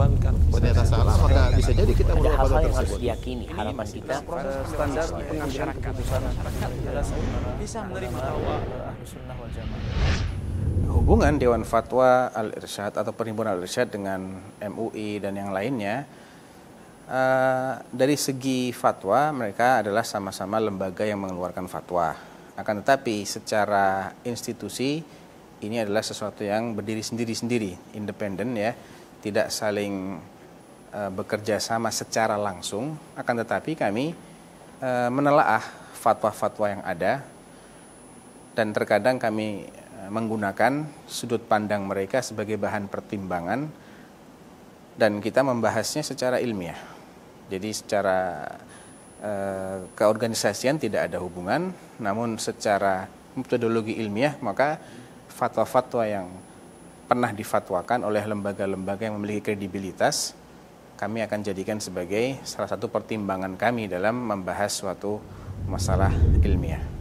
dibebankan kepada atas Allah maka bisa jadi kita berubah pada tersebut. harus diyakini harapan kita standar pengambilan keputusan bisa menerima bahwa eh, sunnah wal jamaah hubungan Dewan Fatwa Al-Irsyad atau Perhimpunan Al-Irsyad dengan MUI dan yang lainnya uh, dari segi fatwa mereka adalah sama-sama lembaga yang mengeluarkan fatwa akan tetapi secara institusi ini adalah sesuatu yang berdiri sendiri-sendiri independen ya tidak saling uh, bekerja sama secara langsung, akan tetapi kami uh, menelaah fatwa-fatwa yang ada dan terkadang kami eh, menggunakan sudut pandang mereka sebagai bahan pertimbangan dan kita membahasnya secara ilmiah. Jadi secara eh, keorganisasian tidak ada hubungan, namun secara metodologi ilmiah maka fatwa-fatwa yang pernah difatwakan oleh lembaga-lembaga yang memiliki kredibilitas, kami akan jadikan sebagai salah satu pertimbangan kami dalam membahas suatu masalah ilmiah.